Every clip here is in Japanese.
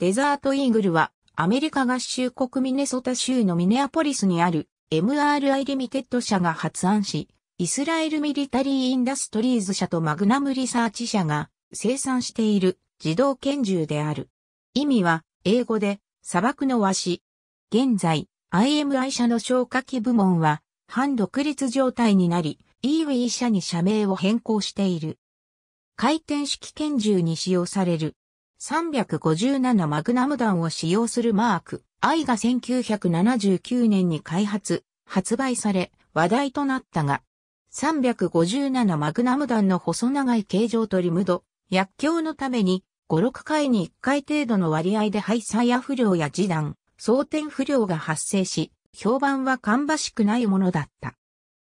デザートイーグルは、アメリカ合衆国ミネソタ州のミネアポリスにある MRI リミテッド社が発案し、イスラエルミリタリーインダストリーズ社とマグナムリサーチ社が生産している自動拳銃である。意味は、英語で、砂漠の和紙。現在、IMI 社の消火器部門は、反独立状態になり、EWE 社に社名を変更している。回転式拳銃に使用される357マグナム弾を使用するマーク I が1979年に開発、発売され話題となったが、357マグナム弾の細長い形状とリムド、薬莢のために5、6回に1回程度の割合で廃車や不良や時弾、装填不良が発生し、評判は芳しくないものだった。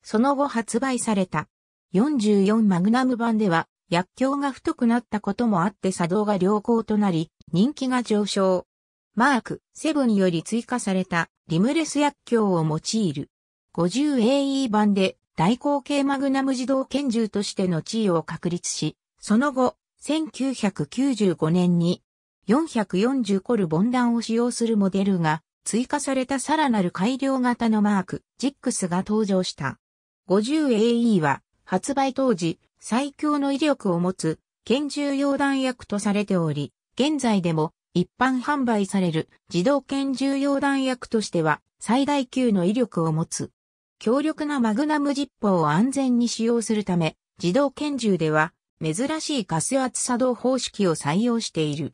その後発売された44マグナム版では薬莢が太くなったこともあって作動が良好となり、人気が上昇。マーク、セブンより追加されたリムレス薬莢を用いる。50AE 版で大口径マグナム自動拳銃としての地位を確立し、その後、1995年に440コルボンダンを使用するモデルが追加されたさらなる改良型のマーク、ジックスが登場した。50AE は発売当時、最強の威力を持つ拳銃用弾薬とされており、現在でも一般販売される自動拳銃用弾薬としては最大級の威力を持つ。強力なマグナム実砲を安全に使用するため、自動拳銃では珍しいガス圧作動方式を採用している。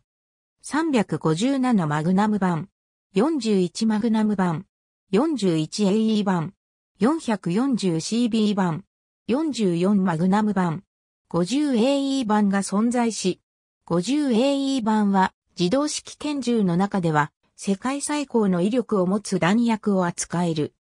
357マグナム版、41マグナム版、41AE 版、440CB 版、44マグナム版、50AE 版が存在し、50AE 版は自動式拳銃の中では世界最高の威力を持つ弾薬を扱える。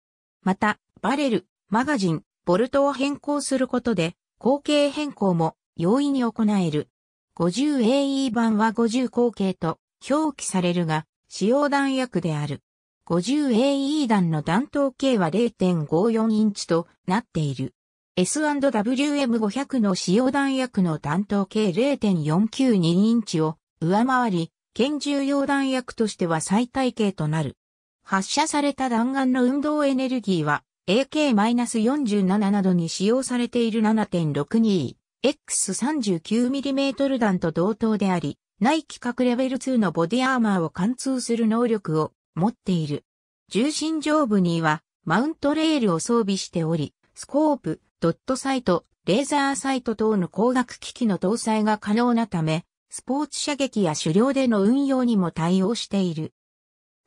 また、バレル、マガジン、ボルトを変更することで、口径変更も容易に行える。50AE 版は50口径と表記されるが、使用弾薬である。50AE 弾の弾頭径は0.54インチとなっている。S&WM500 の使用弾薬の弾頭計0.492インチを上回り、拳銃用弾薬としては最大型となる。発射された弾丸の運動エネルギーは AK-47 などに使用されている 7.62X39mm 弾と同等であり、内規格レベル2のボディアーマーを貫通する能力を持っている。重心上部にはマウントレールを装備しており、スコープ、ドットサイト、レーザーサイト等の光学機器の搭載が可能なため、スポーツ射撃や狩猟での運用にも対応している。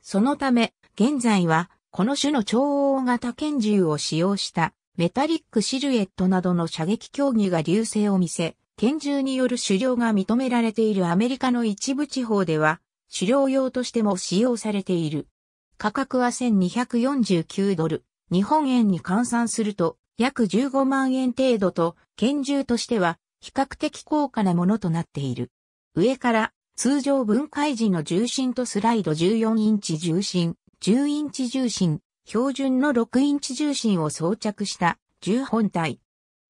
そのため、現在は、この種の超大型拳銃を使用したメタリックシルエットなどの射撃競技が流星を見せ、拳銃による狩猟が認められているアメリカの一部地方では、狩猟用としても使用されている。価格は1249ドル、日本円に換算すると約15万円程度と、拳銃としては比較的高価なものとなっている。上から通常分解時の重心とスライド14インチ重心、10インチ重心、標準の6インチ重心を装着した1本体。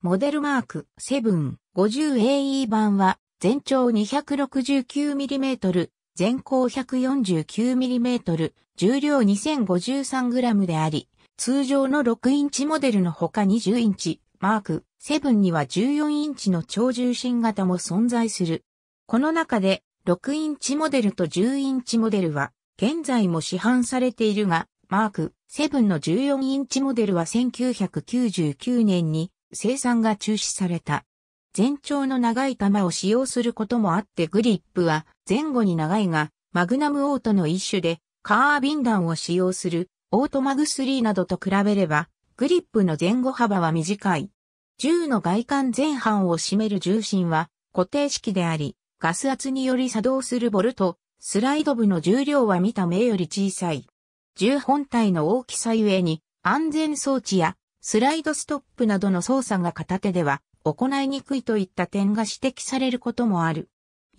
モデルマーク 750AE 版は全長 269mm、全高 149mm、重量 2053g であり、通常の6インチモデルのほか20インチ、マーク7には14インチの超重心型も存在する。この中で6インチモデルと10インチモデルは現在も市販されているが、マーク7の14インチモデルは1999年に生産が中止された。全長の長い弾を使用することもあってグリップは前後に長いが、マグナムオートの一種でカービン弾を使用するオートマグ3などと比べれば、グリップの前後幅は短い。銃の外観前半を占める重心は固定式であり、ガス圧により作動するボルト、スライド部の重量は見た目より小さい。銃本体の大きさゆえに、安全装置やスライドストップなどの操作が片手では行いにくいといった点が指摘されることもある。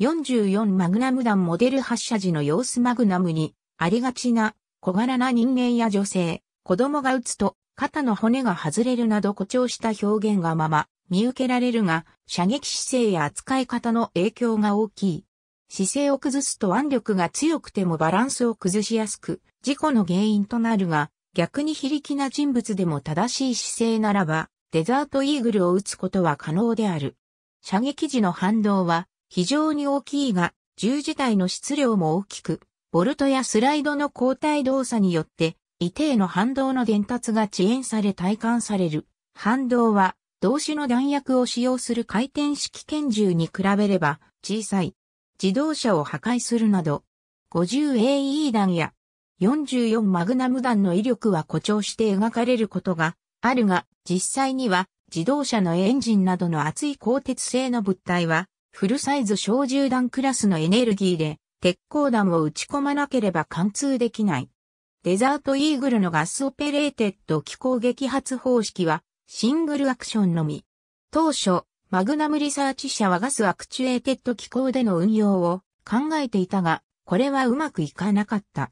44マグナム弾モデル発射時の様子マグナムにありがちな小柄な人間や女性、子供が打つと肩の骨が外れるなど誇張した表現がまま見受けられるが、射撃姿勢や扱い方の影響が大きい。姿勢を崩すと腕力が強くてもバランスを崩しやすく、事故の原因となるが、逆に非力な人物でも正しい姿勢ならば、デザートイーグルを打つことは可能である。射撃時の反動は非常に大きいが、銃自体の質量も大きく、ボルトやスライドの交代動作によって、一定の反動の伝達が遅延され体感される。反動は、動詞の弾薬を使用する回転式拳銃に比べれば小さい。自動車を破壊するなど、50AE 弾や44マグナム弾の威力は誇張して描かれることがあるが、実際には自動車のエンジンなどの厚い鋼鉄製の物体は、フルサイズ小銃弾クラスのエネルギーで鉄鋼弾を打ち込まなければ貫通できない。デザートイーグルのガスオペレーテッド機構撃発方式はシングルアクションのみ。当初、マグナムリサーチ社はガスアクチュエーテッド機構での運用を考えていたが、これはうまくいかなかった。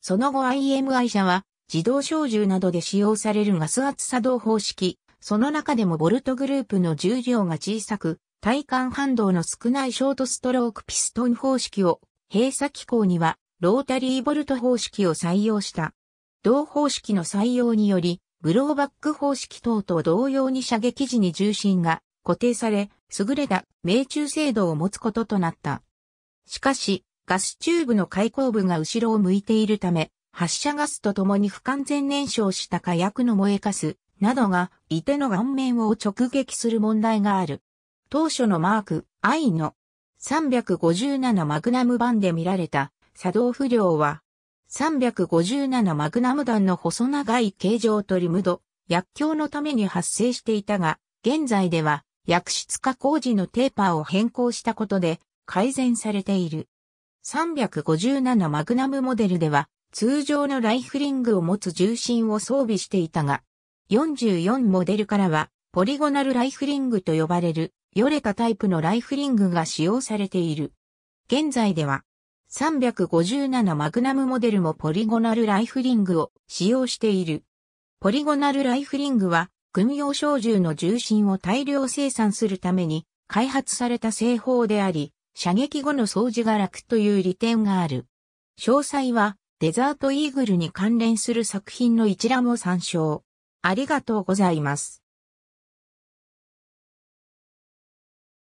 その後 IMI 社は自動小銃などで使用されるガス圧作動方式、その中でもボルトグループの重量が小さく、体幹反動の少ないショートストロークピストン方式を閉鎖機構にはロータリーボルト方式を採用した。同方式の採用により、ブローバック方式等と同様に射撃時に重心が固定され、優れた命中精度を持つこととなった。しかし、ガスチューブの開口部が後ろを向いているため、発射ガスとともに不完全燃焼した火薬の燃えかすなどが、いての顔面を直撃する問題がある。当初のマーク I の357マグナム版で見られた作動不良は、357マグナム弾の細長い形状トリムド、薬莢のために発生していたが、現在では薬質化工時のテーパーを変更したことで改善されている。357マグナムモデルでは通常のライフリングを持つ重心を装備していたが、44モデルからはポリゴナルライフリングと呼ばれるよれたタイプのライフリングが使用されている。現在では、357マグナムモデルもポリゴナルライフリングを使用している。ポリゴナルライフリングは、軍用小銃の重心を大量生産するために開発された製法であり、射撃後の掃除が楽という利点がある。詳細は、デザートイーグルに関連する作品の一覧を参照。ありがとうございます。